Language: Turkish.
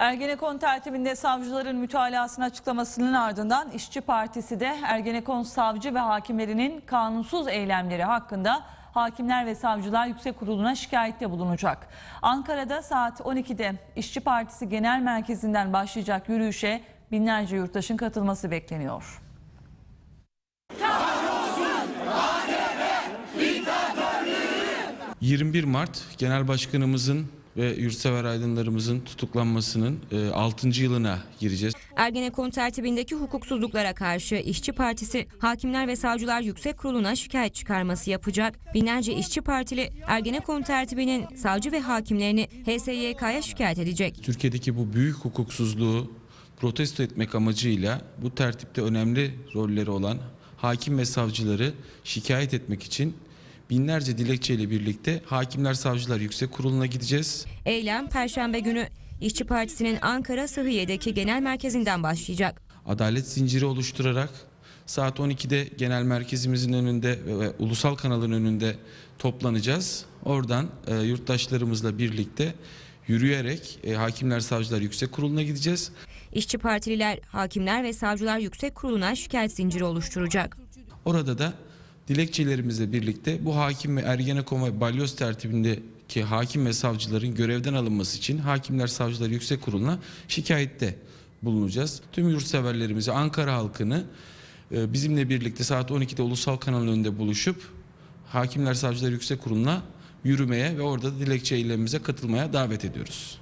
Ergenekon tertibinde savcıların mütalasını açıklamasının ardından İşçi Partisi de Ergenekon savcı ve hakimlerinin kanunsuz eylemleri hakkında Hakimler ve Savcılar Yüksek Kurulu'na şikayette bulunacak. Ankara'da saat 12'de İşçi Partisi Genel Merkezi'nden başlayacak yürüyüşe binlerce yurttaşın katılması bekleniyor. Kahrolsun, AKP, 21 Mart Genel Başkanımızın ve yurtsever aydınlarımızın tutuklanmasının 6. E, yılına gireceğiz. Ergenekon tertibindeki hukuksuzluklara karşı İşçi Partisi Hakimler ve Savcılar Yüksek Kurulu'na şikayet çıkarması yapacak. Binlerce işçi Partili Ergenekon tertibinin savcı ve hakimlerini HSYK'ya şikayet edecek. Türkiye'deki bu büyük hukuksuzluğu protesto etmek amacıyla bu tertipte önemli rolleri olan hakim ve savcıları şikayet etmek için binlerce dilekçeyle birlikte Hakimler Savcılar Yüksek Kurulu'na gideceğiz. Eylem Perşembe günü İşçi Partisi'nin Ankara Sıhhiye'deki genel merkezinden başlayacak. Adalet zinciri oluşturarak saat 12'de genel merkezimizin önünde ve ulusal kanalın önünde toplanacağız. Oradan e, yurttaşlarımızla birlikte yürüyerek e, Hakimler Savcılar Yüksek Kurulu'na gideceğiz. İşçi partililer Hakimler ve Savcılar Yüksek Kurulu'na şikayet zinciri oluşturacak. Orada da dilekçelerimizle birlikte bu hakim ve Ergenekon ve Balyoz tertibindeki hakim ve savcıların görevden alınması için Hakimler Savcılar Yüksek Kurulu'na şikayette bulunacağız. Tüm yurtseverlerimizi, Ankara halkını e, bizimle birlikte saat 12'de ulusal kanalın önünde buluşup Hakimler Savcılar Yüksek Kurulu'na yürümeye ve orada dilekçe eylemimize katılmaya davet ediyoruz.